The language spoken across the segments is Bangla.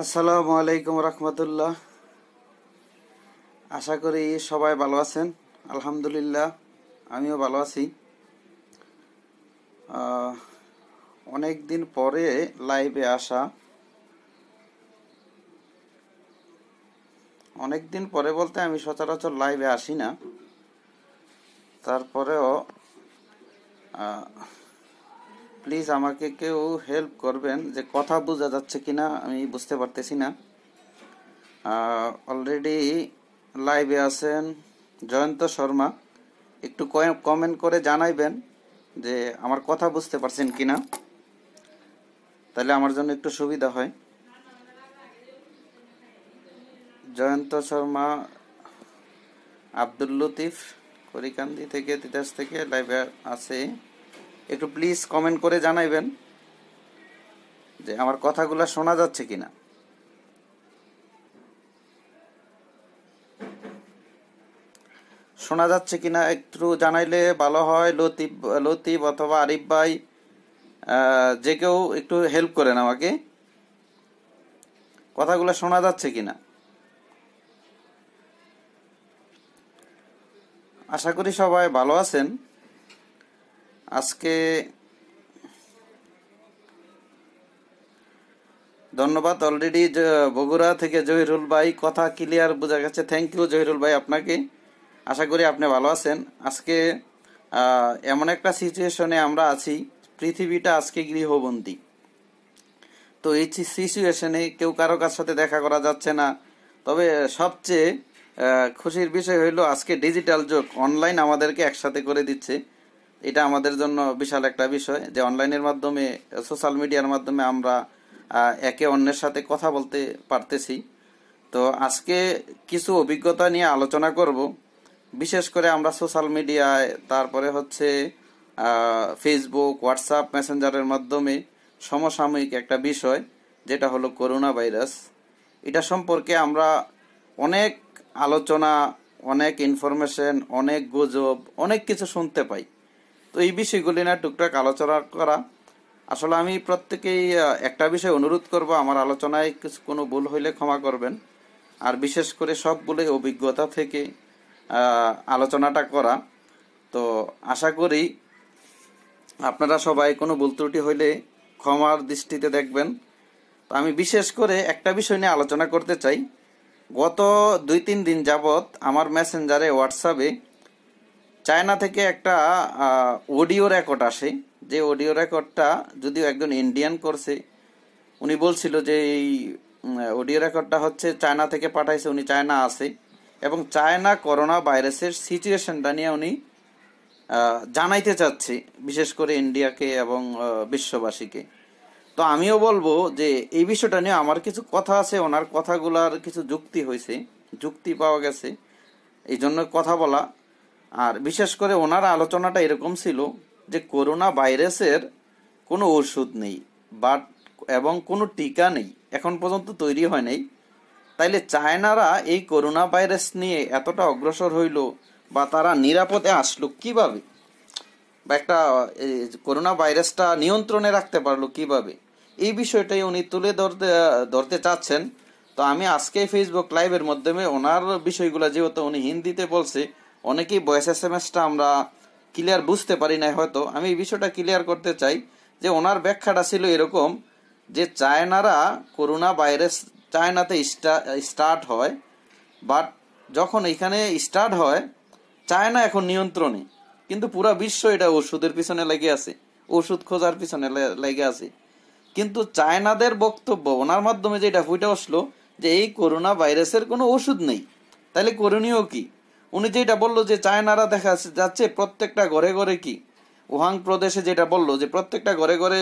আসসালামু আলাইকুম রহমতুল্লাহ আশা করি সবাই ভালো আছেন আলহামদুলিল্লাহ আমিও ভালো আছি অনেক দিন পরে লাইভে আসা অনেক দিন পরে বলতে আমি সচরাচর লাইভে আসি না তারপরেও প্লিজ আমাকে কেউ হেল্প করবেন যে কথা বোঝা যাচ্ছে কি না আমি বুঝতে পারতেছি না অলরেডি লাইভে আছেন জয়ন্ত শর্মা একটু কমেন্ট করে জানাইবেন যে আমার কথা বুঝতে পারছেন কি না তাহলে আমার জন্য একটু সুবিধা হয় জয়ন্ত শর্মা আব্দুল লতিফ করিকান্দি থেকে তিতাস থেকে লাইভে আছে একটু প্লিজ কমেন্ট করে জানাইবেন যে আমার কথাগুলো শোনা যাচ্ছে কিনা শোনা যাচ্ছে কিনা একটু জানাইলে ভালো হয় লতিফ লতিফ অথবা আরিফ ভাই যে কেউ একটু হেল্প করেন আমাকে কথাগুলো শোনা যাচ্ছে কিনা আশা করি সবাই ভালো আছেন আজকে ধন্যবাদ অলরেডি বগুড়া থেকে জহিরুল ভাই কথা ক্লিয়ার বোঝা গেছে থ্যাংক ইউ জহিরুল ভাই আপনাকে আশা করি আপনি ভালো আছেন আজকে এমন একটা সিচুয়েশনে আমরা আছি পৃথিবীটা আজকে গৃহবন্দী তো এই সিচুয়েশনে কেউ কারো কার সাথে দেখা করা যাচ্ছে না তবে সবচেয়ে খুশির বিষয় হইল আজকে ডিজিটাল যোগ অনলাইন আমাদেরকে একসাথে করে দিচ্ছে এটা আমাদের জন্য বিশাল একটা বিষয় যে অনলাইনের মাধ্যমে সোশ্যাল মিডিয়ার মাধ্যমে আমরা একে অন্যের সাথে কথা বলতে পারতেছি তো আজকে কিছু অভিজ্ঞতা নিয়ে আলোচনা করব বিশেষ করে আমরা সোশ্যাল মিডিয়ায় তারপরে হচ্ছে ফেসবুক হোয়াটসঅ্যাপ মেসেঞ্জারের মাধ্যমে সমসাময়িক একটা বিষয় যেটা হলো করোনা ভাইরাস এটা সম্পর্কে আমরা অনেক আলোচনা অনেক ইনফরমেশন অনেক গুজব অনেক কিছু শুনতে পাই তো এই বিষয়গুলি না টুকটাক আলোচনা করা আসলে আমি প্রত্যেকেই একটা বিষয় অনুরোধ করব আমার আলোচনায় কিছু কোনো ভুল হইলে ক্ষমা করবেন আর বিশেষ করে সবগুলো অভিজ্ঞতা থেকে আলোচনাটা করা তো আশা করি আপনারা সবাই কোনো ভুল ত্রুটি হইলে ক্ষমার দৃষ্টিতে দেখবেন তো আমি বিশেষ করে একটা বিষয় নিয়ে আলোচনা করতে চাই গত দুই তিন দিন যাবৎ আমার মেসেঞ্জারে হোয়াটসঅ্যাপে চায়না থেকে একটা অডিও রেকর্ড আসে যে অডিও রেকর্ডটা যদিও একজন ইন্ডিয়ান করছে উনি বলছিল যে এই অডিও রেকর্ডটা হচ্ছে চায়না থেকে পাঠাইছে উনি চায়না আছে এবং চায়না করোনা ভাইরাসের সিচুয়েশনটা নিয়ে উনি জানাইতে চাচ্ছে বিশেষ করে ইন্ডিয়াকে এবং বিশ্ববাসীকে তো আমিও বলবো যে এই বিষয়টা নিয়ে আমার কিছু কথা আছে ওনার কথাগুলার কিছু যুক্তি হয়েছে যুক্তি পাওয়া গেছে এই জন্য কথা বলা আর বিশেষ করে ওনার আলোচনাটা এরকম ছিল যে করোনা ভাইরাসের কোনো ওষুধ নেই বাট এবং কোনো টিকা নেই এখন পর্যন্ত তৈরি হয় নাই তাইলে চায়নারা এই করোনা ভাইরাস নিয়ে এতটা অগ্রসর হইল বা তারা নিরাপদে আসলো কিভাবে বা একটা করোনা ভাইরাসটা নিয়ন্ত্রণে রাখতে পারলো কিভাবে এই বিষয়টাই উনি তুলে ধরতে ধরতে চাচ্ছেন তো আমি আজকে ফেসবুক লাইভের মাধ্যমে ওনার বিষয়গুলো যেহেতু উনি হিন্দিতে বলছে অনেকেই ভয়েস এস এম এসটা আমরা ক্লিয়ার বুঝতে পারি না হয়তো আমি এই বিষয়টা ক্লিয়ার করতে চাই যে ওনার ব্যাখ্যাটা ছিল এরকম যে চায়নারা করোনা ভাইরাস চায়নাতে স্টার্ট হয় বাট যখন এখানে স্টার্ট হয় চায়না এখন নিয়ন্ত্রণে কিন্তু পুরা বিশ্ব এটা ওষুধের পিছনে লেগে আছে ওষুধ খোঁজার পিছনে লেগে আছে কিন্তু চায়নাদের বক্তব্য ওনার মাধ্যমে যেটা ফুটে আসলো যে এই করোনা ভাইরাসের কোনো ওষুধ নেই তাহলে করণীয় কী উনি যেটা বললো যে চায়নারা দেখা যাচ্ছে প্রত্যেকটা ঘরে ঘরে কি উহাং প্রদেশে যেটা বললো যে প্রত্যেকটা ঘরে ঘরে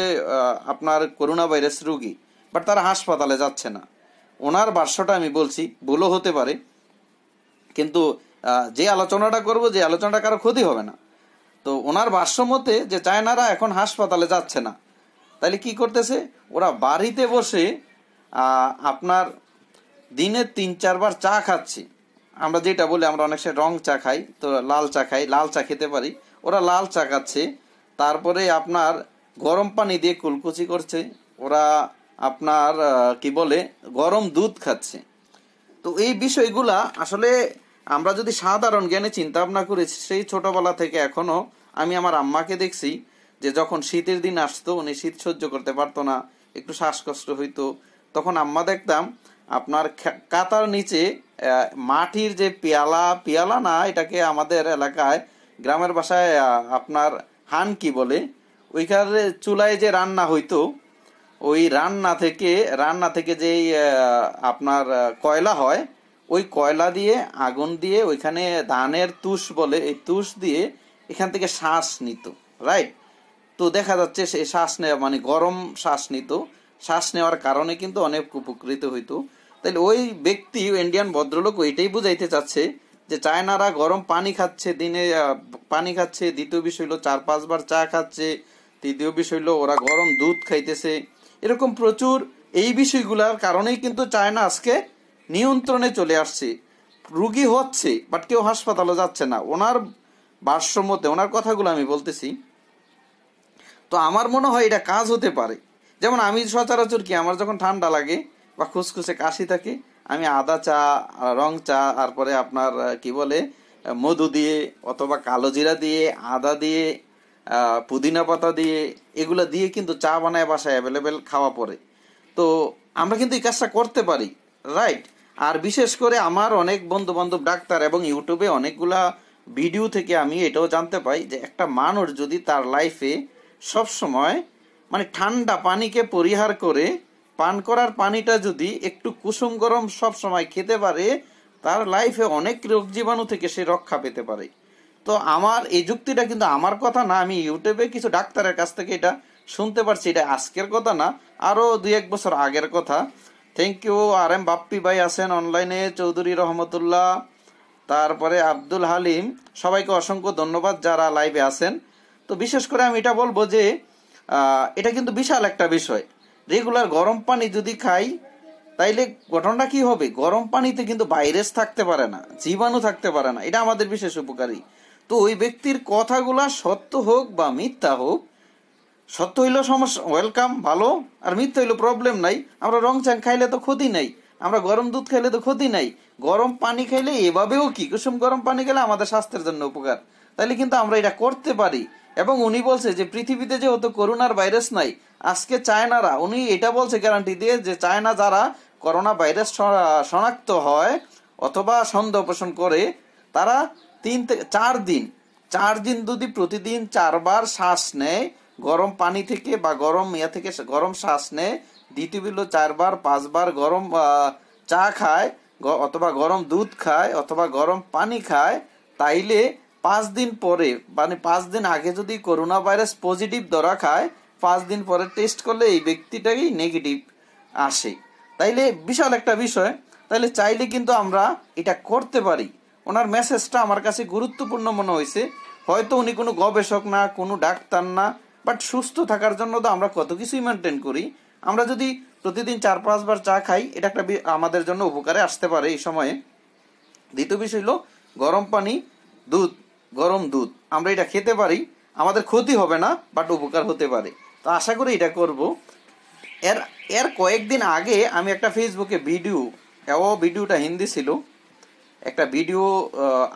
আপনার করোনা ভাইরাস রুগী বাট তারা হাসপাতালে যাচ্ছে না ওনার বাসটা আমি বলছি ভুলও হতে পারে কিন্তু যে আলোচনাটা করব যে আলোচনাটা কারো ক্ষতি হবে না তো ওনার বাস্য মতে যে চায়নারা এখন হাসপাতালে যাচ্ছে না তাহলে কি করতেছে ওরা বাড়িতে বসে আপনার দিনে তিন চারবার চা খাচ্ছে আমরা যেটা বলি আমরা অনেক সময় রং চা খাই তো লাল চা খাই লাল চা খেতে পারি ওরা লাল চা খাচ্ছে তারপরে আপনার গরম পানি দিয়ে কুলকুচি করছে ওরা আপনার কি বলে গরম দুধ খাচ্ছে তো এই বিষয়গুলা আসলে আমরা যদি সাধারণ জ্ঞানে চিন্তা ভাবনা করি সেই ছোটবেলা থেকে এখনও আমি আমার আম্মাকে দেখছি যে যখন শীতের দিন আসতো উনি শীত সহ্য করতে পারতো না একটু শ্বাসকষ্ট হইতো তখন আম্মা দেখতাম আপনার কাতার নিচে মাটির যে পেয়ালা পেয়ালা না এটাকে আমাদের এলাকায় গ্রামের বাসায় আপনার হান কি বলে ওইখানে চুলায় যে রান্না হইতো ওই রান্না থেকে রান্না থেকে যেই আপনার কয়লা হয় ওই কয়লা দিয়ে আগুন দিয়ে ওইখানে ধানের তুষ বলে এই তুষ দিয়ে এখান থেকে শ্বাস নিত রাইট তো দেখা যাচ্ছে সে শ্বাস নেওয়া মানে গরম শ্বাস নিত শ্বাস নেওয়ার কারণে কিন্তু অনেক উপকৃত হইতো তাহলে ওই ব্যক্তি ইন্ডিয়ান ভদ্রলোক ওইটাই বুঝাইতে চাচ্ছে যে চায়নারা গরম পানি খাচ্ছে দিনে পানি খাচ্ছে দ্বিতীয় বিষয় হলো চার পাঁচবার চা খাচ্ছে তৃতীয় বিষয় হলো ওরা গরম দুধ খাইতেছে এরকম প্রচুর এই বিষয়গুলোর কারণেই কিন্তু চায়না আজকে নিয়ন্ত্রণে চলে আসছে রুগী হচ্ছে বাট কেউ হাসপাতালে যাচ্ছে না ওনার ভারসাম্যতে ওনার কথাগুলো আমি বলতেছি তো আমার মনে হয় এটা কাজ হতে পারে যেমন আমি সচরাচর কি আমার যখন ঠান্ডা লাগে বা খুসখুসে কাশি থাকে আমি আদা চা রং চা তারপরে আপনার কি বলে মধু দিয়ে অথবা কালো জিরা দিয়ে আদা দিয়ে পুদিনা পাতা দিয়ে এগুলো দিয়ে কিন্তু চা বানায় বাসায় অ্যাভেলেবেল খাওয়া পড়ে তো আমরা কিন্তু এই কাজটা করতে পারি রাইট আর বিশেষ করে আমার অনেক বন্ধু বান্ধব ডাক্তার এবং ইউটিউবে অনেকগুলা ভিডিও থেকে আমি এটাও জানতে পাই যে একটা মানুষ যদি তার লাইফে সব সময় মানে ঠান্ডা পানিকে পরিহার করে পান করার পানিটা যদি একটু কুসুম গরম সব সময় খেতে পারে তার লাইফে অনেক রোগ জীবাণু থেকে সে রক্ষা পেতে পারে তো আমার এই যুক্তিটা কিন্তু আমার কথা না আমি ইউটিউবে কিছু ডাক্তারের কাছ থেকে এটা শুনতে পারছি এটা আজকের কথা না আরও দুই এক বছর আগের কথা থ্যাংক ইউ আর এম বাপ্পি ভাই আছেন অনলাইনে চৌধুরী রহমতুল্লাহ তারপরে আব্দুল হালিম সবাইকে অসংখ্য ধন্যবাদ যারা লাইভে আছেন তো বিশেষ করে আমি এটা বলবো যে এটা কিন্তু বিশাল একটা বিষয় রেগুলার গরম পানি যদি খাই তাইলে ঘটনাটা কি হবে গরম পানিতে কিন্তু ভাইরাস থাকতে পারে না জীবাণু থাকতে পারে না এটা আমাদের বিশেষ উপকারী তো ওই ব্যক্তির কথাগুলা সত্য হোক বা মিথ্যা হোক সত্য হইলো সমস্যা ওয়েলকাম ভালো আর মিথ্যা হইলো প্রবলেম নাই আমরা রং চাং খাইলে তো ক্ষতি নাই আমরা গরম দুধ খাইলে তো ক্ষতি নাই গরম পানি খাইলে এভাবেও কি কুসুম গরম পানি খেলে আমাদের স্বাস্থ্যের জন্য উপকার তাইলে কিন্তু আমরা এটা করতে পারি এবং উনি বলছে যে পৃথিবীতে যে অত করোনার ভাইরাস নাই আজকে চায়নারা উনি এটা বলছে গ্যারান্টি দিয়ে যে চায়না যারা করোনা ভাইরাস শনাক্ত হয় অথবা সন্দেহ পোষণ করে তারা তিন থেকে চার দিন চার দিন যদি প্রতিদিন চারবার শ্বাস নেয় গরম পানি থেকে বা গরম ইয়া থেকে গরম শ্বাস নেয় দ্বিতীয় বিলো চারবার পাঁচবার গরম চা খায় অথবা গরম দুধ খায় অথবা গরম পানি খায় তাইলে পাঁচ দিন পরে মানে পাঁচ দিন আগে যদি করোনা ভাইরাস পজিটিভ ধরা খায় পাঁচ দিন পরে টেস্ট করলে এই ব্যক্তিটাকেই নেগেটিভ আসে তাইলে বিশাল একটা বিষয় তাইলে চাইলে কিন্তু আমরা এটা করতে পারি ওনার মেসেজটা আমার কাছে গুরুত্বপূর্ণ মনে হয়েছে হয়তো উনি কোনো গবেষক না কোনো ডাক্তার না বাট সুস্থ থাকার জন্য তো আমরা কত কিছুই মেনটেন করি আমরা যদি প্রতিদিন চার পাঁচবার চা খাই এটা একটা আমাদের জন্য উপকারে আসতে পারে এই সময়ে দ্বিতীয় বিষয় হলো গরম পানি দুধ গরম দুধ আমরা এটা খেতে পারি আমাদের ক্ষতি হবে না বাট উপকার হতে পারে তো আশা করি এটা করব এর এর কয়েকদিন আগে আমি একটা ফেসবুকে ভিডিও এও ভিডিওটা হিন্দি ছিল একটা ভিডিও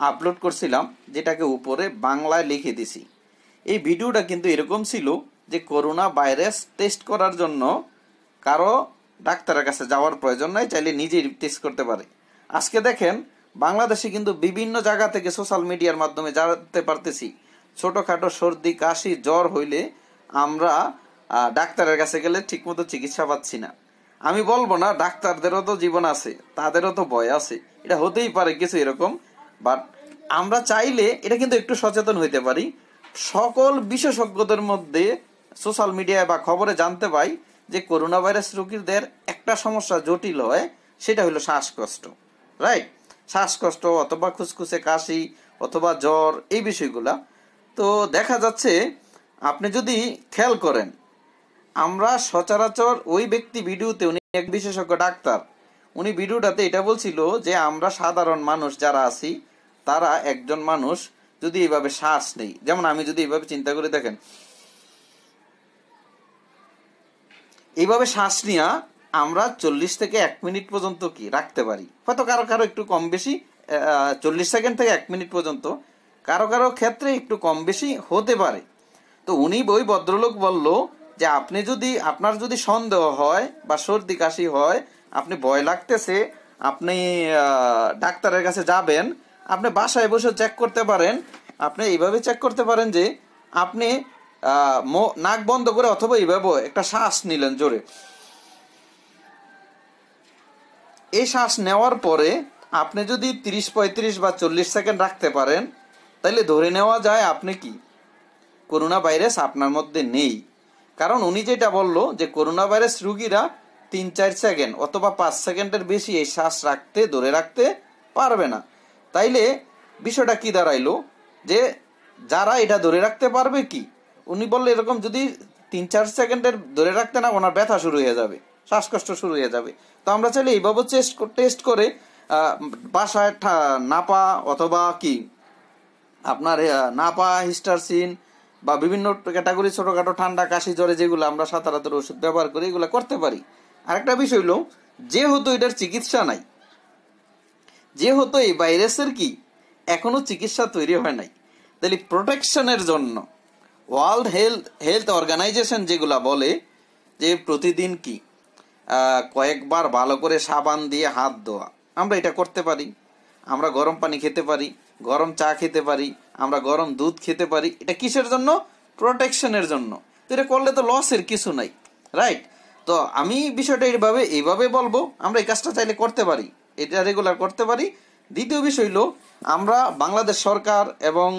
আপলোড করছিলাম যেটাকে উপরে বাংলায় লিখে দিছি এই ভিডিওটা কিন্তু এরকম ছিল যে করোনা ভাইরাস টেস্ট করার জন্য কারো ডাক্তারের কাছে যাওয়ার প্রয়োজন নাই চাইলে নিজেই টেস্ট করতে পারে আজকে দেখেন বাংলাদেশে কিন্তু বিভিন্ন জায়গা থেকে সোশ্যাল মিডিয়ার মাধ্যমে জানতে পারতেছি ছোটোখাটো সর্দি কাশি জ্বর হইলে আমরা ডাক্তারের কাছে গেলে ঠিকমতো চিকিৎসা পাচ্ছি না আমি বলবো না ডাক্তারদেরও তো জীবন আছে তাদেরও তো ভয় আছে এটা হতেই পারে কিছু এরকম বাট আমরা চাইলে এটা কিন্তু একটু সচেতন হইতে পারি সকল বিশেষজ্ঞদের মধ্যে সোশ্যাল মিডিয়ায় বা খবরে জানতে পাই যে করোনা ভাইরাস রোগীদের একটা সমস্যা জটিল হয় সেটা হলো শ্বাসকষ্ট রাইট শ্বাসকষ্ট অথবা খুসখুসে কাশি অথবা জ্বর এই বিষয়গুলা তো দেখা যাচ্ছে আপনি যদি খেয়াল করেন আমরা সচরাচর ওই ব্যক্তি ভিডিওতে উনি এক বিশেষজ্ঞ ডাক্তার উনি ভিডিওটাতে এটা বলছিল যে আমরা সাধারণ মানুষ যারা আছি তারা একজন মানুষ যদি এইভাবে শ্বাস নেই যেমন আমি যদি এইভাবে চিন্তা করে দেখেন এইভাবে শ্বাস নেওয়া আমরা চল্লিশ থেকে এক মিনিট পর্যন্ত কি রাখতে পারি হয়তো কারো কারো একটু কম বেশি চল্লিশ সেকেন্ড থেকে এক মিনিট পর্যন্ত কারো কারো ক্ষেত্রে একটু কম বেশি হতে পারে তো উনি ওই ভদ্রলোক বলল যে আপনি যদি আপনার যদি সন্দেহ হয় বা সর্দি কাশি হয় আপনি ভয় লাগতেছে আপনি ডাক্তারের কাছে যাবেন আপনি বাসায় বসে চেক করতে পারেন আপনি এইভাবে চেক করতে পারেন যে আপনি নাক বন্ধ করে অথবা এইভাবে একটা শ্বাস নিলেন জোরে এই শ্বাস নেওয়ার পরে আপনি যদি তিরিশ পঁয়ত্রিশ বা চল্লিশ সেকেন্ড রাখতে পারেন তাহলে ধরে নেওয়া যায় আপনি কি করোনা ভাইরাস আপনার মধ্যে নেই কারণ উনি যেটা বলল যে করোনা ভাইরাস রুগীরা তিন চার সেকেন্ড অথবা পাঁচ সেকেন্ডের বেশি এই শ্বাস রাখতে ধরে রাখতে পারবে না তাইলে বিষয়টা কি দাঁড়াইলো যে যারা এটা ধরে রাখতে পারবে কি উনি বললে এরকম যদি তিন চার সেকেন্ডের ধরে রাখতে না ওনার ব্যথা শুরু হয়ে যাবে শ্বাসকষ্ট শুরু হয়ে যাবে তো আমরা চাইলে এইভাবে টেস্ট টেস্ট করে বাসায় নাপা অথবা কি আপনার নাপা হিস্টারসিন বা বিভিন্ন ক্যাটাগরি ছোটোখাটো ঠান্ডা কাশি জ্বরে যেগুলো আমরা সাঁতারাতের ওষুধ ব্যবহার করি এগুলো করতে পারি আরেকটা বিষয় হলো যেহেতু এটার চিকিৎসা নাই যেহেতু এই ভাইরাসের কি এখনও চিকিৎসা তৈরি হয় নাই তাহলে প্রোটেকশনের জন্য ওয়ার্ল্ড হেলথ হেলথ অর্গানাইজেশন যেগুলা বলে যে প্রতিদিন কি কয়েকবার ভালো করে সাবান দিয়ে হাত ধোয়া আমরা এটা করতে পারি আমরা গরম পানি খেতে পারি গরম চা খেতে পারি আমরা গরম দুধ খেতে পারি এটা কিসের জন্য প্রোটেকশনের জন্য তো এটা করলে তো লসের কিছু নাই রাইট তো আমি বিষয়টা এইভাবে এইভাবে বলবো আমরা এই কাজটা চাইলে করতে পারি এটা রেগুলার করতে পারি দ্বিতীয় বিষয় হলো আমরা বাংলাদেশ সরকার এবং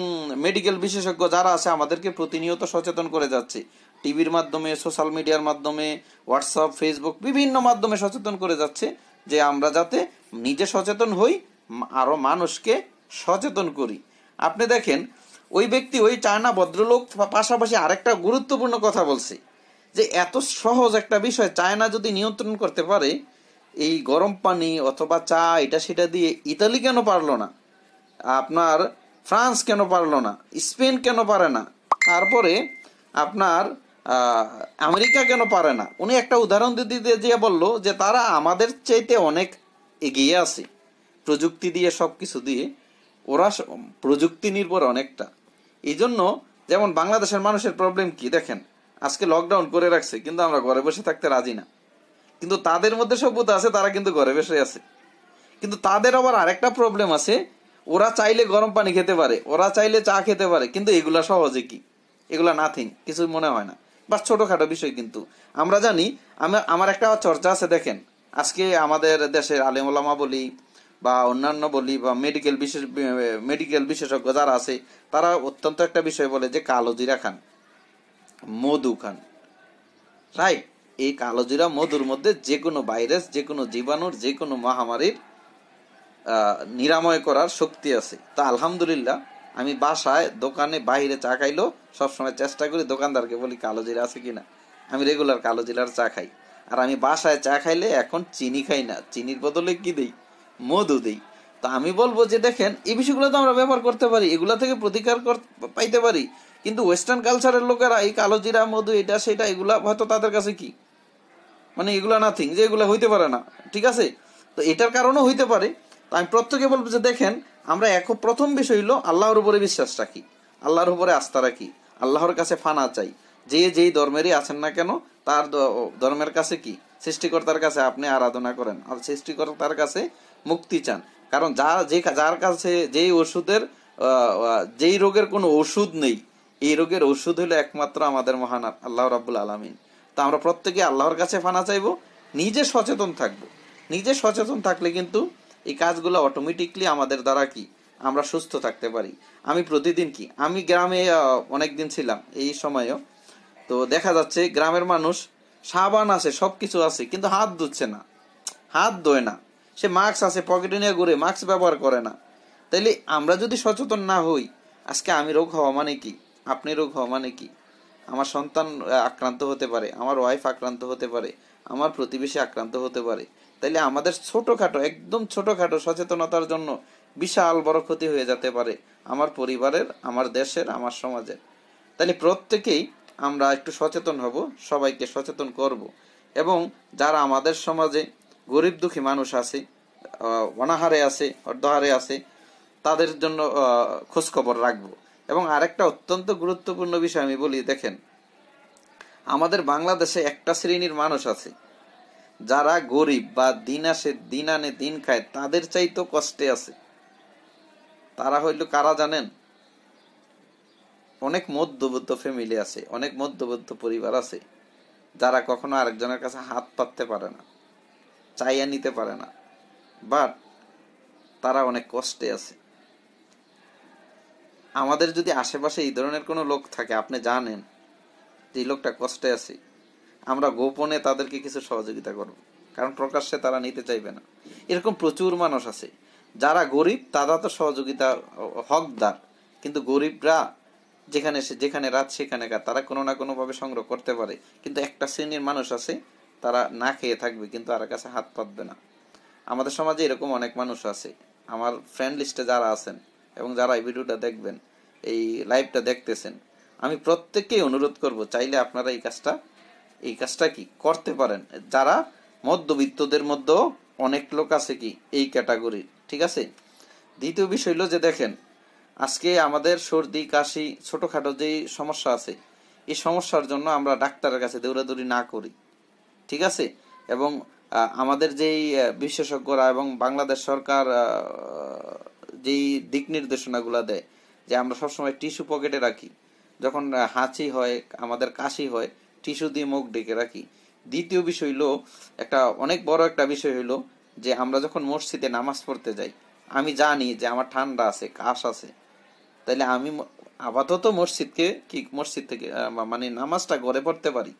মেডিকেল বিশেষজ্ঞ যারা আছে আমাদেরকে প্রতিনিয়ত সচেতন করে যাচ্ছে টিভির মাধ্যমে সোশ্যাল মিডিয়ার মাধ্যমে হোয়াটসঅ্যাপ ফেসবুক বিভিন্ন মাধ্যমে সচেতন করে যাচ্ছে যে আমরা যাতে নিজে সচেতন হই আরও মানুষকে সচেতন করি আপনি দেখেন ওই ব্যক্তি ওই চায়না ভদ্রলোক পাশাপাশি আরেকটা গুরুত্বপূর্ণ কথা বলছে যে এত সহজ একটা বিষয় চায়না যদি নিয়ন্ত্রণ করতে পারে এই গরম পানি অথবা চা এটা সেটা দিয়ে ইতালি কেন পারলো না আপনার ফ্রান্স কেন পারলো না স্পেন কেন পারে না তারপরে আপনার আমেরিকা কেন পারে না উনি একটা উদাহরণ দিতে দিয়ে যে বললো যে তারা আমাদের চাইতে অনেক এগিয়ে আছে প্রযুক্তি দিয়ে সব কিছু দিয়ে ওরা প্রযুক্তি নির্ভর অনেকটা এই জন্য যেমন বাংলাদেশের মানুষের প্রবলেম কি দেখেন আজকে লকডাউন করে রাখছে কিন্তু আমরা ঘরে বসে থাকতে রাজি না কিন্তু তাদের মধ্যে সভ্যতা আছে তারা কিন্তু ঘরে বসে আছে কিন্তু তাদের আবার আরেকটা প্রবলেম আছে ওরা চাইলে গরম পানি খেতে পারে ওরা চাইলে চা খেতে পারে কিন্তু এগুলা সহজে কি এগুলা নাথিং কিছুই মনে হয় না বা ছোটোখাটো বিষয় কিন্তু আমরা জানি আমি আমার একটা চর্চা আছে দেখেন আজকে আমাদের দেশের আলেমুলামা বলি বা অন্যান্য বলি বা মেডিকেল বিশেষ মেডিকেল বিশেষজ্ঞ যারা আছে তারা অত্যন্ত একটা বিষয় বলে যে কালোজিরা খান মধু খান রাইট এই কালোজিরা মধুর মধ্যে যে কোনো ভাইরাস যে কোনো জীবাণুর যে কোনো মহামারীর নিরাময় করার শক্তি আছে তা আলহামদুলিল্লাহ আমি বাসায় দোকানে বাইরে চা খাইলেও সবসময় চেষ্টা করি দোকানদারকে বলি কালো জিরা আছে কিনা আমি রেগুলার কালো জিরার চা খাই আর আমি বাসায় চা খাইলে এখন চিনি খাই না চিনির বদলে কি দিই মধু দিই তো আমি বলবো যে দেখেন এই বিষয়গুলো তো আমরা ব্যবহার করতে পারি এগুলা থেকে প্রতিকার পাইতে পারি কিন্তু ওয়েস্টার্ন কালচারের লোকেরা এই কালো জিরা মধু এটা সেটা এগুলা হয়তো তাদের কাছে কি মানে এগুলা নাথিং যে এগুলো হইতে পারে না ঠিক আছে তো এটার কারণও হইতে পারে তো আমি প্রত্যেকে বলবো যে দেখেন আমরা এক প্রথম বিষয় হলো আল্লাহর উপরে বিশ্বাস রাখি আল্লাহর উপরে আস্থা রাখি আল্লাহর কাছে ফানা চাই যে যেই ধর্মেরই আছেন না কেন তার ধর্মের কাছে কি সৃষ্টিকর্তার কাছে আপনি আরাধনা করেন আর সৃষ্টিকর্তার কাছে মুক্তি চান কারণ যা যে যার কাছে যেই ওষুধের যেই রোগের কোনো ওষুধ নেই এই রোগের ওষুধ হলো একমাত্র আমাদের মহান আল্লাহ রাবুল আলমিন তা আমরা প্রত্যেকে আল্লাহর কাছে ফানা চাইব নিজে সচেতন থাকবো নিজে সচেতন থাকলে কিন্তু এই কাজগুলো অটোমেটিকলি আমাদের দ্বারা কি আমরা সুস্থ থাকতে পারি আমি প্রতিদিন কি আমি গ্রামে অনেক দিন ছিলাম এই সময়েও তো দেখা যাচ্ছে গ্রামের মানুষ সাবান আছে সব কিছু আছে কিন্তু হাত ধুচ্ছে না হাত ধোয় না সে মাস্ক আছে পকেটে নিয়ে ঘুরে মাস্ক ব্যবহার করে না তাইলে আমরা যদি সচেতন না হই আজকে আমি রোগ হওয়া মানে কি আপনি রোগ হওয়া মানে কি আমার সন্তান আক্রান্ত হতে পারে আমার ওয়াইফ আক্রান্ত হতে পারে আমার প্রতিবেশী আক্রান্ত হতে পারে তাইলে আমাদের ছোটোখাটো একদম ছোটোখাটো সচেতনতার জন্য বিশাল বড় ক্ষতি হয়ে যেতে পারে আমার পরিবারের আমার দেশের আমার সমাজের তাহলে প্রত্যেকেই আমরা একটু সচেতন হব সবাইকে সচেতন করব এবং যারা আমাদের সমাজে গরিব দুঃখী মানুষ আছে অনাহারে আছে অর্ধহারে আছে তাদের জন্য খোঁজখবর রাখব এবং আরেকটা অত্যন্ত গুরুত্বপূর্ণ বিষয় আমি বলি দেখেন আমাদের বাংলাদেশে একটা শ্রেণীর মানুষ আছে যারা গরিব বা দিন আসে দিন আনে দিন খায় তাদের তো কষ্টে আছে তারা হইল কারা জানেন অনেক মধ্যবিত্ত ফ্যামিলি আছে অনেক মধ্যবিত্ত পরিবার আছে যারা কখনো আরেকজনের কাছে হাত পাততে পারে না চাইয়া নিতে পারে না বাট তারা অনেক কষ্টে আছে আমাদের যদি আশেপাশে এই ধরনের কোনো লোক থাকে আপনি জানেন যে লোকটা কষ্টে আছে আমরা গোপনে তাদেরকে কিছু সহযোগিতা করব কারণ প্রকাশ্যে তারা নিতে চাইবে না এরকম প্রচুর মানুষ আছে যারা গরিব তারা তো সহযোগিতা হকদার কিন্তু গরিবরা যেখানে সে যেখানে রাত সেখানে তারা কোনো না কোনোভাবে সংগ্রহ করতে পারে কিন্তু একটা শ্রেণীর মানুষ আছে তারা না খেয়ে থাকবে কিন্তু আর কাছে হাত পাতবে না আমাদের সমাজে এরকম অনেক মানুষ আছে আমার ফ্রেন্ড লিস্টে যারা আছেন এবং যারা এই ভিডিওটা দেখবেন এই লাইভটা দেখতেছেন আমি প্রত্যেককেই অনুরোধ করব চাইলে আপনারা এই কাজটা এই কাজটা কি করতে পারেন যারা মধ্যবিত্তদের মধ্যেও অনেক লোক আছে কি এই ক্যাটাগরির ঠিক আছে দ্বিতীয় বিষয় হলো যে দেখেন আজকে আমাদের সর্দি কাশি ছোটোখাটো যেই সমস্যা আছে এই সমস্যার জন্য আমরা ডাক্তারের কাছে দৌড়াদৌড়ি না করি ঠিক আছে এবং আমাদের যেই বিশেষজ্ঞরা এবং বাংলাদেশ সরকার যেই দিক নির্দেশনাগুলো দেয় যে আমরা সবসময় টিস্যু পকেটে রাখি যখন হাঁচি হয় আমাদের কাশি হয় টিস্যু দিয়ে মুখ ঢেকে রাখি দ্বিতীয় বিষয় হলো একটা অনেক বড় একটা বিষয় হলো যে আমরা যখন মসজিদে নামাজ পড়তে যাই আমি জানি যে আমার ঠান্ডা আছে কাশ আছে তাহলে আমি আপাতত মসজিদকে কি মসজিদ থেকে মানে নামাজটা গড়ে পড়তে পারি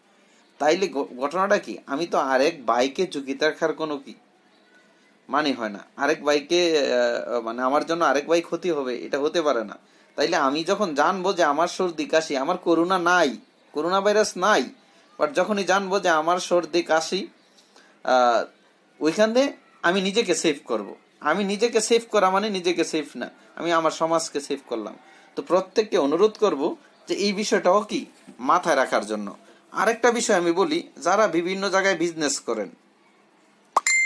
তাইলে ঘটনাটা কি আমি তো আরেক বাইকে ঝুঁকি রাখার কোনো কি মানে হয় না আরেক বাইকে মানে আমার জন্য আরেক বাইক ক্ষতি হবে এটা হতে পারে না তাইলে আমি যখন জানবো যে আমার সর্দি কাশি আমার করুণা নাই করোনা ভাইরাস নাই বাট যখনই জানবো যে আমার সর্দি কাশি ওইখানে আমি নিজেকে সেভ করব। আমি নিজেকে সেভ করা মানে নিজেকে সেফ না আমি আমার সমাজকে সেভ করলাম তো প্রত্যেককে অনুরোধ করব যে এই বিষয়টাও কি মাথায় রাখার জন্য আরেকটা বিষয় আমি বলি যারা বিভিন্ন জায়গায় বিজনেস করেন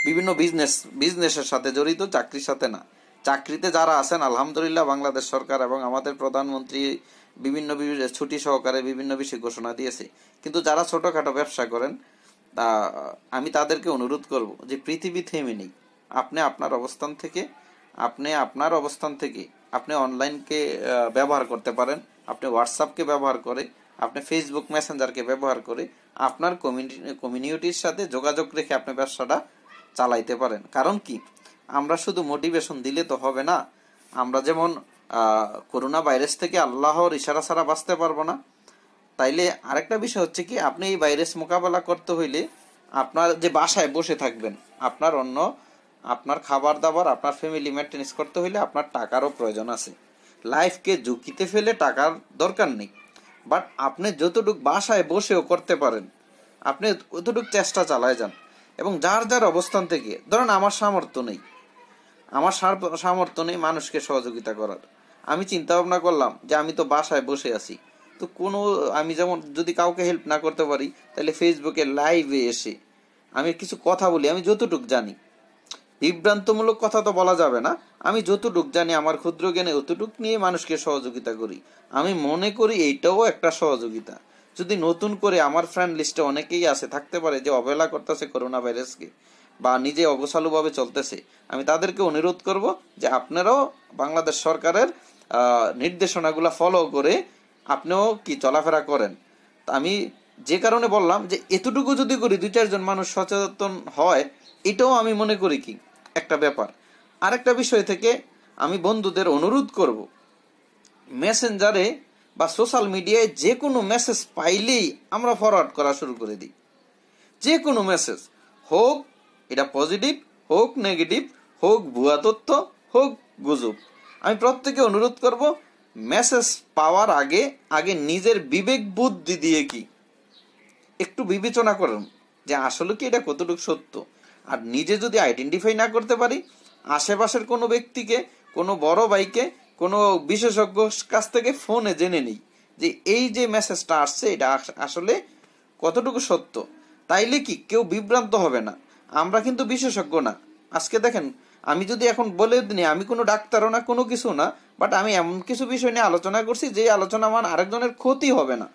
বিভিন্ন বিজনেস বিজনেসের সাথে জড়িত চাকরির সাথে না চাকরিতে যারা আছেন আলহামদুলিল্লাহ বাংলাদেশ সরকার এবং আমাদের প্রধানমন্ত্রী বিভিন্ন ছুটি সহকারে বিভিন্ন বিষয়ে ঘোষণা দিয়েছে কিন্তু যারা ছোটোখাটো ব্যবসা করেন তা আমি তাদেরকে অনুরোধ করব যে পৃথিবী থেমে নেই আপনি আপনার অবস্থান থেকে আপনি আপনার অবস্থান থেকে আপনি অনলাইনকে ব্যবহার করতে পারেন আপনি হোয়াটসঅ্যাপকে ব্যবহার করে আপনি ফেসবুক মেসেঞ্জারকে ব্যবহার করে আপনার কমিউনিটির সাথে যোগাযোগ রেখে আপনি ব্যবসাটা চালাইতে পারেন কারণ কি আমরা শুধু মোটিভেশন দিলে তো হবে না আমরা যেমন করোনা ভাইরাস থেকে আল্লাহর ইশারা ছাড়া বাঁচতে পারবো না তাইলে আরেকটা বিষয় হচ্ছে কি আপনি এই ভাইরাস মোকাবেলা করতে হইলে আপনার যে বাসায় বসে থাকবেন আপনার অন্য আপনার খাবার দাবার আপনার ফ্যামিলি মেনটেন্স করতে হইলে আপনার টাকারও প্রয়োজন আছে লাইফকে ঝুঁকিতে ফেলে টাকার দরকার নেই বাট আপনি যতটুক বাসায় বসেও করতে পারেন আপনি অতটুক চেষ্টা চালায় যান এবং যার যার অবস্থান থেকে ধরেন আমার সামর্থ্য নেই আমার সামর্থ্য নেই মানুষকে সহযোগিতা করার আমি চিন্তা ভাবনা করলাম যে আমি তো বাসায় বসে আছি তো কোনো আমি যেমন যদি কাউকে হেল্প না করতে পারি তাহলে ফেসবুকে লাইভে এসে আমি কিছু কথা বলি আমি যতটুক জানি বিভ্রান্তমূলক কথা তো বলা যাবে না আমি যতটুক জানি আমার ক্ষুদ্র জ্ঞানে অতটুক নিয়ে মানুষকে সহযোগিতা করি আমি মনে করি এইটাও একটা সহযোগিতা যদি নতুন করে আমার ফ্রেন্ড লিস্টে অনেকেই আছে থাকতে পারে যে অবহেলা করতেছে করোনা ভাইরাসকে বা নিজে অবসালুভাবে চলতেছে আমি তাদেরকে অনুরোধ করব যে আপনারাও বাংলাদেশ সরকারের নির্দেশনাগুলো ফলো করে আপনিও কি চলাফেরা করেন তা আমি যে কারণে বললাম যে এতটুকু যদি করি দুই চারজন মানুষ সচেতন হয় এটাও আমি মনে করি কি একটা ব্যাপার আরেকটা বিষয় থেকে আমি বন্ধুদের অনুরোধ করব মেসেঞ্জারে বা সোশ্যাল মিডিয়ায় যে কোনো মেসেজ পাইলেই আমরা ফরওয়ার্ড করা শুরু করে দিই যে কোনো মেসেজ হোক এটা পজিটিভ হোক নেগেটিভ হোক ভুয়া তথ্য হোক গুজব আমি প্রত্যেকে অনুরোধ করব মেসেজ পাওয়ার আগে আগে নিজের বিবেক বুদ্ধি দিয়ে কি একটু বিবেচনা করুন যে আসলে কি এটা কতটুকু সত্য আর নিজে যদি আইডেন্টিফাই না করতে পারি আশেপাশের কোনো ব্যক্তিকে কোনো বড় ভাইকে কোনো বিশেষজ্ঞ কাছ থেকে ফোনে জেনে নিই যে এই যে মেসেজটা আসছে এটা আসলে কতটুকু সত্য তাইলে কি কেউ বিভ্রান্ত হবে না আমরা কিন্তু বিশেষজ্ঞ না আজকে দেখেন আমি যদি এখন বলে দিই আমি কোনো ডাক্তারও না কোনো কিছু না বাট আমি এমন কিছু বিষয় নিয়ে আলোচনা করছি যে আলোচনা আমার আরেকজনের ক্ষতি হবে না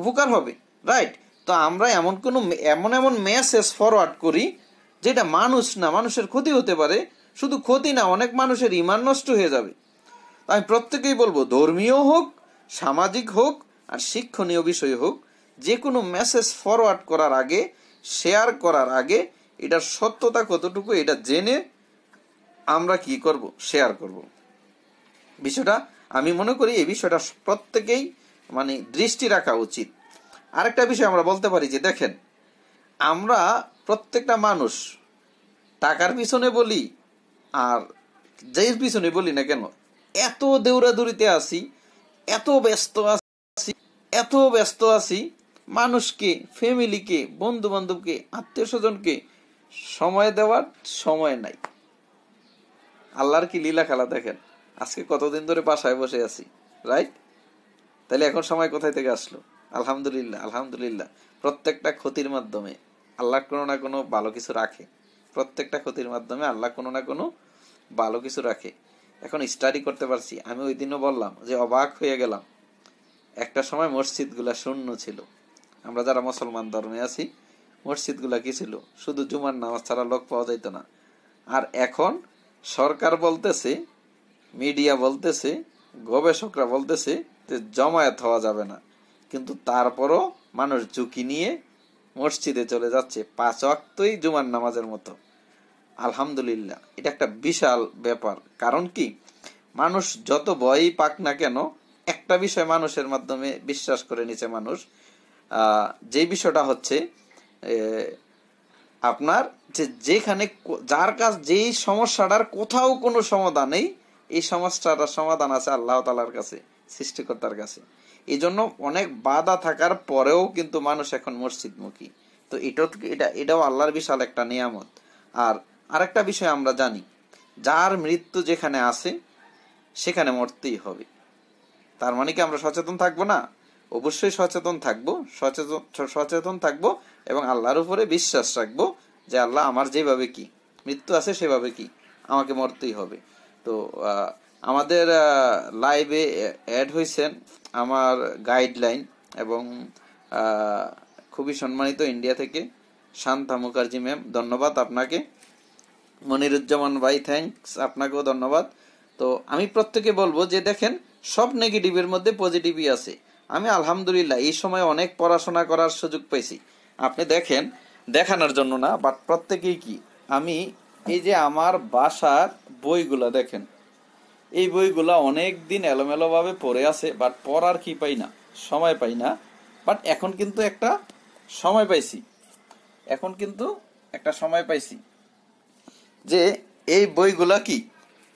উপকার হবে রাইট তো আমরা এমন কোনো এমন এমন মেসেজ ফরওয়ার্ড করি যেটা মানুষ না মানুষের ক্ষতি হতে পারে শুধু ক্ষতি না অনেক মানুষের ইমান নষ্ট হয়ে যাবে আমি প্রত্যেকেই বলবো ধর্মীয় হোক সামাজিক হোক আর শিক্ষণীয় বিষয় হোক যে কোনো মেসেজ ফরওয়ার্ড করার আগে শেয়ার করার আগে এটার সত্যতা কতটুকু এটা জেনে আমরা কি করব শেয়ার করব বিষয়টা আমি মনে করি এই বিষয়টা প্রত্যেকেই মানে দৃষ্টি রাখা উচিত আরেকটা বিষয় আমরা বলতে পারি যে দেখেন আমরা প্রত্যেকটা মানুষ টাকার পিছনে বলি আর যেই পিছনে বলি না কেন এত দৌড়াদৌড়িতে আসি এত ব্যস্ত আছি এত ব্যস্ত আছি মানুষকে ফ্যামিলিকে বন্ধু বান্ধবকে আত্মীয় স্বজনকে সময় দেওয়ার সময় নাই আল্লাহর কি লীলা খেলা দেখেন আজকে কতদিন ধরে বাসায় বসে আছি রাইট তাহলে এখন সময় কোথায় থেকে আসলো আলহামদুলিল্লাহ আলহামদুলিল্লাহ প্রত্যেকটা ক্ষতির মাধ্যমে আল্লাহ কোনো না কোনো ভালো কিছু রাখে প্রত্যেকটা ক্ষতির মাধ্যমে আল্লাহ কোনো না কোনো ভালো কিছু রাখে এখন স্টাডি করতে পারছি আমি ওই দিনও বললাম যে অবাক হয়ে গেলাম একটা সময় মসজিদগুলা শূন্য ছিল আমরা যারা মুসলমান ধর্মে আছি মসজিদগুলা কি ছিল শুধু জুমার নামাজ ছাড়া লোক পাওয়া যাইতো না আর এখন সরকার বলতেছে মিডিয়া বলতেছে গবেষকরা বলতেছে যে জমায়েত হওয়া যাবে না কিন্তু তারপরও মানুষ ঝুঁকি নিয়ে মসজিদে চলে যাচ্ছে পাঁচ অক্তই জুমার নামাজের মতো আলহামদুলিল্লাহ এটা একটা বিশাল ব্যাপার কারণ কি মানুষ যত ভয়ই পাক না কেন একটা বিষয় মানুষের মাধ্যমে বিশ্বাস করে নিছে মানুষ যে বিষয়টা হচ্ছে আপনার যে যেখানে যার কাজ যেই সমস্যাটার কোথাও কোনো সমাধান নেই এই সমস্যাটার সমাধান আছে আল্লাহ তালার কাছে সৃষ্টিকর্তার কাছে এই জন্য অনেক বাধা থাকার পরেও কিন্তু মানুষ এখন মসজিদমুখী তো এটা এটা এটাও আল্লাহর বিশাল একটা নিয়ামত আর আরেকটা বিষয় আমরা জানি যার মৃত্যু যেখানে আছে সেখানে মরতেই হবে তার মানে কি আমরা সচেতন থাকবো না অবশ্যই সচেতন থাকবো সচেতন সচেতন থাকবো এবং আল্লাহর উপরে বিশ্বাস রাখবো যে আল্লাহ আমার যেভাবে কি মৃত্যু আছে সেভাবে কি আমাকে মরতেই হবে তো আমাদের লাইভে অ্যাড হয়েছেন আমার গাইডলাইন এবং খুবই সম্মানিত ইন্ডিয়া থেকে শান্তা মুখার্জি ম্যাম ধন্যবাদ আপনাকে মনিরুজ্জামান ভাই থ্যাংকস আপনাকেও ধন্যবাদ তো আমি প্রত্যেকে বলবো যে দেখেন সব নেগেটিভের মধ্যে পজিটিভই আছে আমি আলহামদুলিল্লাহ এই সময় অনেক পড়াশোনা করার সুযোগ পেয়েছি আপনি দেখেন দেখানোর জন্য না বাট প্রত্যেকেই কি আমি এই যে আমার বাসার বইগুলো দেখেন এই বইগুলা অনেক দিন এলোমেলোভাবে পড়ে আছে বাট পড়ার কি পাই না সময় পাই না বাট এখন কিন্তু একটা সময় পাইছি এখন কিন্তু একটা সময় পাইছি যে এই বইগুলা কি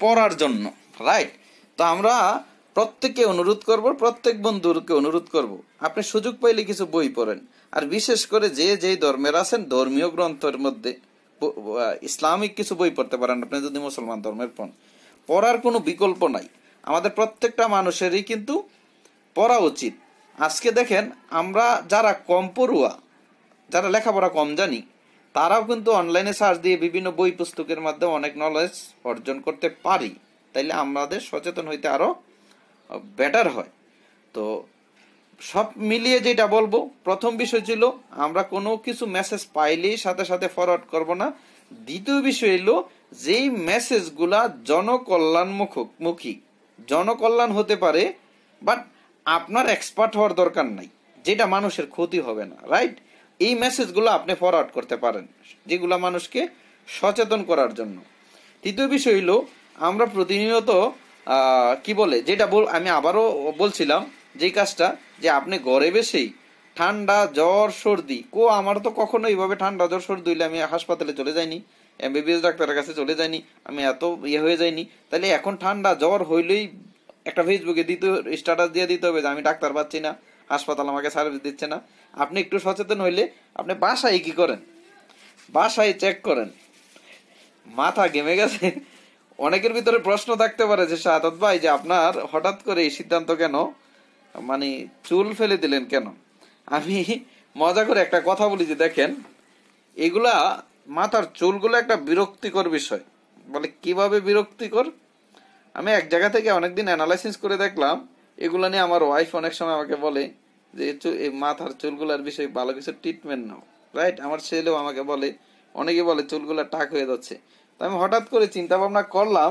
পড়ার জন্য রাইট তো আমরা প্রত্যেকে অনুরোধ করব প্রত্যেক বন্ধুকে অনুরোধ করব আপনি সুযোগ পাইলে কিছু বই পড়েন আর বিশেষ করে যে যেই ধর্মের আছেন ধর্মীয় গ্রন্থের মধ্যে ইসলামিক কিছু বই পড়তে পারেন আপনি যদি মুসলমান ধর্মের পড়েন পড়ার কোনো বিকল্প নাই আমাদের প্রত্যেকটা মানুষেরই কিন্তু পড়া উচিত আজকে দেখেন আমরা যারা কম পড়ুয়া যারা লেখাপড়া কম জানি তারাও কিন্তু অনলাইনে সার্চ দিয়ে বিভিন্ন বই পুস্তকের মাধ্যমে অনেক নলেজ অর্জন করতে পারি তাইলে আমাদের সচেতন হইতে আরও বেটার হয় তো সব মিলিয়ে যেটা বলবো প্রথম বিষয় ছিল আমরা কোনো কিছু মেসেজ পাইলেই সাথে সাথে ফরওয়ার্ড করব না দ্বিতীয় বিষয় এলো যেই মেসেজগুলা জনকল্যাণমুখী জনকল্যাণ হতে পারে বাট আপনার এক্সপার্ট হওয়ার দরকার নাই যেটা মানুষের ক্ষতি হবে না রাইট এই মেসেজগুলো আপনি ফরওয়ার্ড করতে পারেন যেগুলো মানুষকে সচেতন করার জন্য তৃতীয় বিষয় হলো আমরা প্রতিনিয়ত কি বলে যেটা বল আমি আবারও বলছিলাম যেই কাজটা যে আপনি ঘরে বেসেই ঠান্ডা জ্বর সর্দি কো আমার তো কখনো এইভাবে ঠান্ডা জ্বর সর্দি হইলে আমি হাসপাতালে চলে যাইনি এমবিবিএস ডাক্তারের কাছে চলে যাইনি আমি এত ইয়ে হয়ে যাইনি তাহলে এখন ঠান্ডা জ্বর হইলেই একটা ফেসবুকে দিতে স্ট্যাটাস দিয়ে দিতে হবে যে আমি ডাক্তার পাচ্ছি না হাসপাতাল আমাকে সার্ভিস দিচ্ছে না আপনি একটু সচেতন হইলে আপনি বাসায় কি করেন বাসায় চেক করেন মাথা গেমে গেছে অনেকের ভিতরে প্রশ্ন থাকতে পারে যে শাহাদ ভাই যে আপনার হঠাৎ করে এই সিদ্ধান্ত কেন মানে চুল ফেলে দিলেন কেন আমি মজা করে একটা কথা বলি যে দেখেন এগুলা মাথার চুলগুলো একটা বিরক্তিকর বিষয় বলে কিভাবে বিরক্তিকর আমি এক জায়গা থেকে অনেকদিন অ্যানালাইসিস করে দেখলাম এগুলো নিয়ে আমার ওয়াইফ অনেক সময় আমাকে বলে যে এই মাথার চুলগুলার বিষয়ে ভালো কিছু ট্রিটমেন্ট নাও রাইট আমার ছেলেও আমাকে বলে অনেকে বলে চুলগুলো টাক হয়ে যাচ্ছে তো আমি হঠাৎ করে চিন্তা ভাবনা করলাম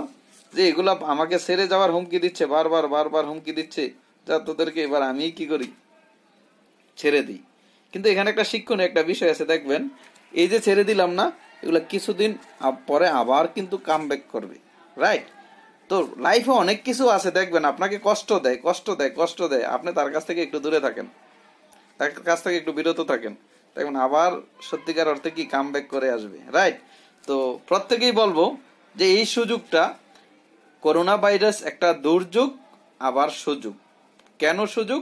যে এগুলা আমাকে সেরে যাওয়ার হুমকি দিচ্ছে বারবার বারবার হুমকি দিচ্ছে যা তোদেরকে এবার আমি কি করি ছেড়ে দিই কিন্তু এখানে একটা শিক্ষণীয় একটা বিষয় আছে দেখবেন এই যে ছেড়ে দিলাম না এগুলো কিছুদিন পরে আবার কিন্তু কাম ব্যাক করবে রাইট তো লাইফে অনেক কিছু আছে দেখবেন আপনাকে কষ্ট দেয় কষ্ট দেয় কষ্ট দেয় আপনি তার কাছ থেকে একটু দূরে থাকেন তার কাছ থেকে একটু বিরত থাকেন দেখবেন আবার সত্যিকার অর্থে কি কাম ব্যাক করে আসবে রাইট তো প্রত্যেকেই বলবো যে এই সুযোগটা করোনা ভাইরাস একটা দুর্যোগ আবার সুযোগ কেন সুযোগ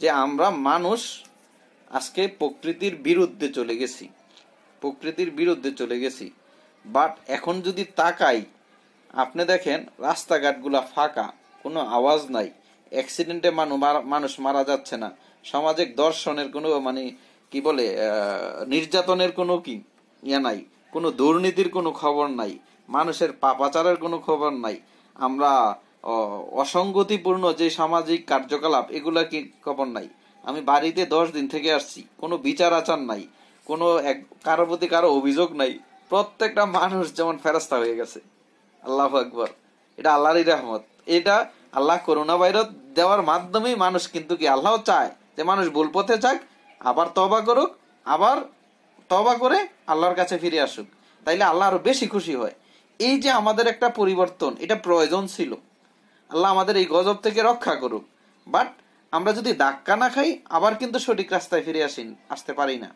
যে আমরা মানুষ আজকে প্রকৃতির বিরুদ্ধে চলে গেছি প্রকৃতির বিরুদ্ধে চলে গেছি বাট এখন যদি তাকাই আপনি দেখেন রাস্তাঘাটগুলো ফাঁকা কোনো আওয়াজ নাই অ্যাক্সিডেন্টে মানু মানুষ মারা যাচ্ছে না সামাজিক দর্শনের কোনো মানে কি বলে নির্যাতনের কোনো কি ইয়ে নাই কোনো দুর্নীতির কোনো খবর নাই মানুষের পাপাচারের কোনো খবর নাই আমরা অসঙ্গতিপূর্ণ যে সামাজিক কার্যকলাপ এগুলা কি খবর নাই আমি বাড়িতে দশ দিন থেকে আসছি কোনো বিচার আচার নাই কোনো এক কারোর প্রতি কারো অভিযোগ নাই প্রত্যেকটা মানুষ যেমন ফেরাস্তা হয়ে গেছে আল্লাহ আকবর এটা আল্লাহর রহমত এটা আল্লাহ করোনা ভাইরাস দেওয়ার মাধ্যমেই মানুষ কিন্তু কি আল্লাহ চায় যে মানুষ ভুল পথে যাক আবার তবা করুক আবার তবা করে আল্লাহর কাছে ফিরে আসুক তাইলে আল্লাহ আরো বেশি খুশি হয় এই যে আমাদের একটা পরিবর্তন এটা প্রয়োজন ছিল আল্লাহ আমাদের এই গজব থেকে রক্ষা করুক বাট আমরা যদি ধাক্কা না খাই আবার কিন্তু সঠিক রাস্তায় ফিরে আসি আসতে পারি না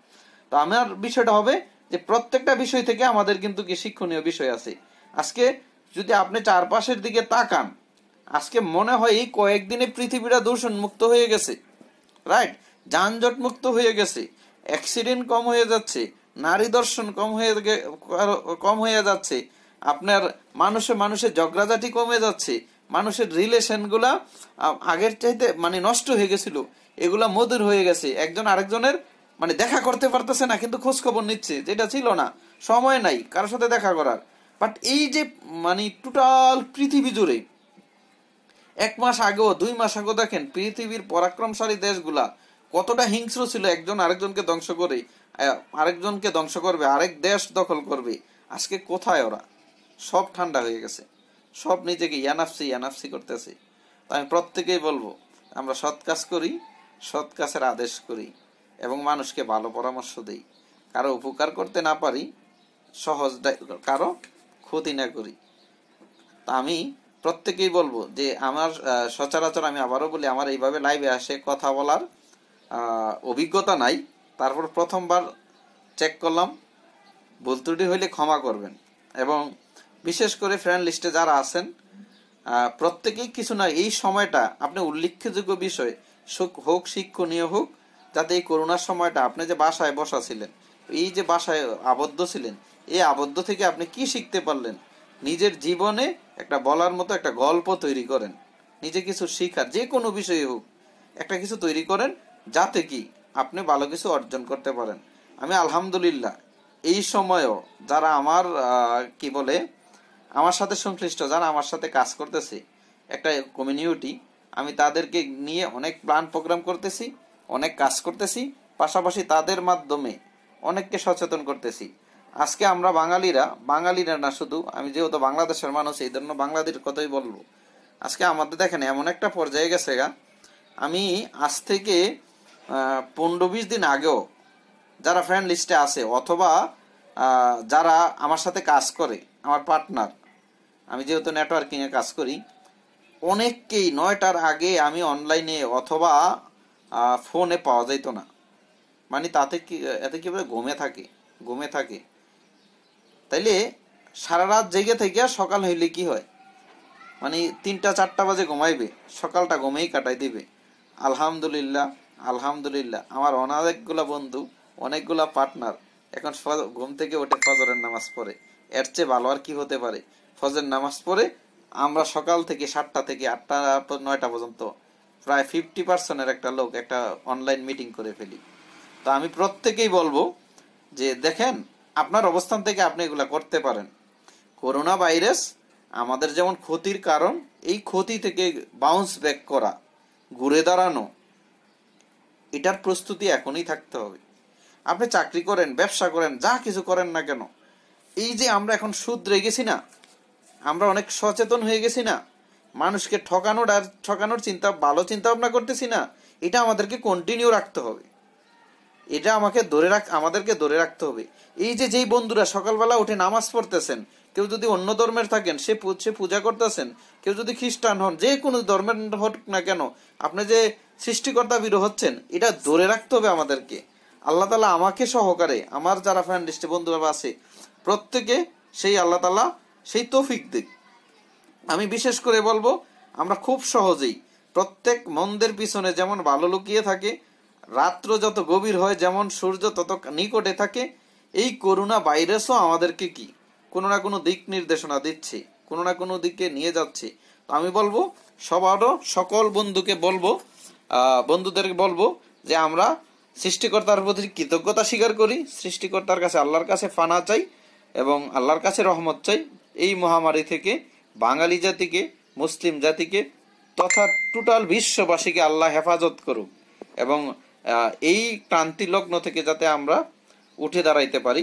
তো আমার বিষয়টা হবে যে প্রত্যেকটা বিষয় থেকে আমাদের কিন্তু কি শিক্ষণীয় বিষয় আছে আজকে যদি আপনি চারপাশের দিকে তাকান আজকে মনে হয় এই কয়েকদিনে পৃথিবীটা দূষণ মুক্ত হয়ে গেছে রাইট যানজট মুক্ত হয়ে গেছে অ্যাক্সিডেন্ট কম হয়ে যাচ্ছে নারী দর্শন কম হয়ে কম হয়ে যাচ্ছে আপনার মানুষে মানুষের জগরাজাটি কমে যাচ্ছে মানুষের রিলেশনগুলা আগের চাইতে মানে নষ্ট হয়ে গেছিল এগুলা মধুর হয়ে গেছে একজন আরেকজনের মানে দেখা করতে পারতেছে না কিন্তু খোঁজ খবর নিচ্ছে যেটা ছিল না সময় নাই কারোর সাথে দেখা করার বাট এই যে মানে টোটাল পৃথিবী জুড়ে এক মাস আগেও দুই মাস আগেও দেখেন পৃথিবীর পরাক্রমশালী দেশগুলা কতটা হিংস্র ছিল একজন আরেকজনকে ধ্বংস করে আরেকজনকে ধ্বংস করবে আরেক দেশ দখল করবে আজকে কোথায় ওরা সব ঠান্ডা হয়ে গেছে সব নিজেকে ইয়ানাফসি ইয়ানাফসি করতেছে আমি প্রত্যেকেই বলবো আমরা সৎ কাজ করি সৎ কাজের আদেশ করি এবং মানুষকে ভালো পরামর্শ দিই কারো উপকার করতে না পারি সহজ কারো ক্ষতি না করি তা আমি প্রত্যেকেই বলবো যে আমার সচরাচর আমি আবারও বলি আমার এইভাবে লাইভে আসে কথা বলার অভিজ্ঞতা নাই তারপর প্রথমবার চেক করলাম ভুল ত্রুটি হইলে ক্ষমা করবেন এবং বিশেষ করে ফ্রেন্ড লিস্টে যারা আছেন প্রত্যেকেই কিছু না এই সময়টা আপনি উল্লেখযোগ্য বিষয় হোক শিক্ষণীয় হোক যাতে এই করোনার সময়টা আপনি যে বাসায় বসা ছিলেন এই যে বাসায় আবদ্ধ ছিলেন এই আবদ্ধ থেকে আপনি কি শিখতে পারলেন নিজের জীবনে একটা বলার মতো একটা গল্প তৈরি করেন নিজে কিছু শিখার যে কোনো বিষয়ে হোক একটা কিছু তৈরি করেন যাতে কি আপনি ভালো কিছু অর্জন করতে পারেন আমি আলহামদুলিল্লাহ এই সময়ও যারা আমার কি বলে আমার সাথে সংশ্লিষ্ট যারা আমার সাথে কাজ করতেছে একটা কমিউনিটি আমি তাদেরকে নিয়ে অনেক প্ল্যান প্রোগ্রাম করতেছি অনেক কাজ করতেছি পাশাপাশি তাদের মাধ্যমে অনেককে সচেতন করতেছি আজকে আমরা বাঙালিরা বাঙালিরা না শুধু আমি যেহেতু বাংলাদেশের মানুষ এই জন্য বাংলাদেশের কথাই বলবো আজকে আমাদের দেখেন এমন একটা পর্যায়ে গেছে গা আমি আজ থেকে পনেরো বিশ দিন আগেও যারা ফ্রেন্ড লিস্টে আছে অথবা যারা আমার সাথে কাজ করে আমার পার্টনার আমি যেহেতু নেটওয়ার্কিংয়ে কাজ করি অনেককেই নয়টার আগে আমি অনলাইনে অথবা ফোনে পাওয়া যাইতো না মানে তাতে কি এতে কীভাবে ঘুমে থাকে ঘুমে থাকে তাইলে সারা রাত জেগে থেকে সকাল হইলে কি হয় মানে তিনটা চারটা বাজে ঘুমাইবে সকালটা ঘুমেই কাটাই দিবে আলহামদুলিল্লাহ আলহামদুলিল্লাহ আমার অনেকগুলো বন্ধু অনেকগুলো পার্টনার এখন ঘুম থেকে ওঠে ফজরের নামাজ পড়ে এর চেয়ে ভালো আর কি হতে পারে ফজরের নামাজ পড়ে আমরা সকাল থেকে সাতটা থেকে আটটা নয়টা পর্যন্ত প্রায় ফিফটি পার্সেন্টের একটা লোক একটা অনলাইন মিটিং করে ফেলি তো আমি প্রত্যেকেই বলবো যে দেখেন আপনার অবস্থান থেকে আপনি এগুলা করতে পারেন করোনা ভাইরাস আমাদের যেমন ক্ষতির কারণ এই ক্ষতি থেকে বাউন্স ব্যাক করা ঘুরে দাঁড়ানো এটার প্রস্তুতি এখনই থাকতে হবে আপনি চাকরি করেন ব্যবসা করেন যা কিছু করেন না কেন এই যে আমরা এখন সুদ গেছি না আমরা অনেক সচেতন হয়ে গেছি না মানুষকে ঠকানোর আর ঠকানোর চিন্তা ভালো চিন্তা ভাবনা করতেছি না এটা আমাদেরকে কন্টিনিউ রাখতে হবে এটা আমাকে ধরে রাখ আমাদেরকে ধরে রাখতে হবে এই যে যেই বন্ধুরা সকালবেলা উঠে নামাজ পড়তেছেন কেউ যদি অন্য ধর্মের থাকেন সে সে পূজা করতেছেন কেউ যদি খ্রিস্টান হন যে কোনো ধর্মের হোক না কেন আপনি যে সৃষ্টিকর্তা বিরু হচ্ছেন এটা ধরে রাখতে হবে আমাদেরকে আল্লাহ তালা আমাকে সহকারে আমার যারা বন্ধু বান্ধব আছে প্রত্যেকে সেই আল্লাহ তালা সেই তৌফিক দিক আমি বিশেষ করে বলবো আমরা খুব সহজেই প্রত্যেক মন্দের পিছনে যেমন ভালো লুকিয়ে থাকে রাত্র যত গভীর হয় যেমন সূর্য তত নিকটে থাকে এই করোনা ভাইরাসও আমাদেরকে কি কোনো না কোনো দিক নির্দেশনা দিচ্ছে কোনো না কোনো দিকে নিয়ে যাচ্ছে তো আমি বলবো সবারও সকল বন্ধুকে বলবো বন্ধুদের বলবো যে আমরা সৃষ্টিকর্তার প্রতি কৃতজ্ঞতা স্বীকার করি সৃষ্টিকর্তার কাছে আল্লাহর কাছে ফানা চাই এবং আল্লাহর কাছে রহমত চাই এই মহামারী থেকে বাঙালি জাতিকে মুসলিম জাতিকে তথা টোটাল বিশ্ববাসীকে আল্লাহ হেফাজত করুক এবং এই ক্রান্তি লগ্ন থেকে যাতে আমরা উঠে দাঁড়াইতে পারি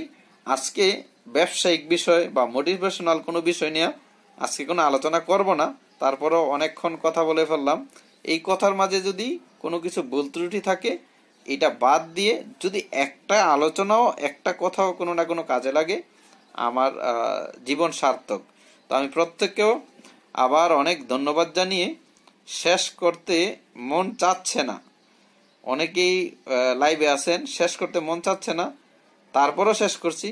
আজকে ব্যবসায়িক বিষয় বা মোটিভেশনাল কোনো বিষয় নিয়ে আজকে কোনো আলোচনা করব না তারপরেও অনেকক্ষণ কথা বলে ফেললাম এই কথার মাঝে যদি কোনো কিছু ভুল ত্রুটি থাকে এটা বাদ দিয়ে যদি একটা আলোচনাও একটা কথাও কোনো না কোনো কাজে লাগে আমার জীবন সার্থক তো আমি প্রত্যেককেও আবার অনেক ধন্যবাদ জানিয়ে শেষ করতে মন চাচ্ছে না অনেকেই লাইভে আছেন শেষ করতে মন চাচ্ছে না তারপরও শেষ করছি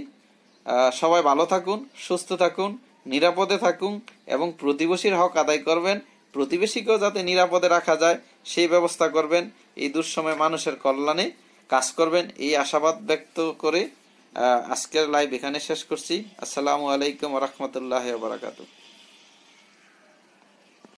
সবাই ভালো থাকুন সুস্থ থাকুন নিরাপদে থাকুন এবং প্রতিবেশীর হক আদায় করবেন প্রতিবেশীকেও যাতে নিরাপদে রাখা যায় সেই ব্যবস্থা করবেন এই দুঃসময় মানুষের কল্যাণে কাজ করবেন এই আশাবাদ ব্যক্ত করে আজকের লাইভ এখানে শেষ করছি আসসালামু আলাইকুম রহমতুল্লাহ বারাকাতু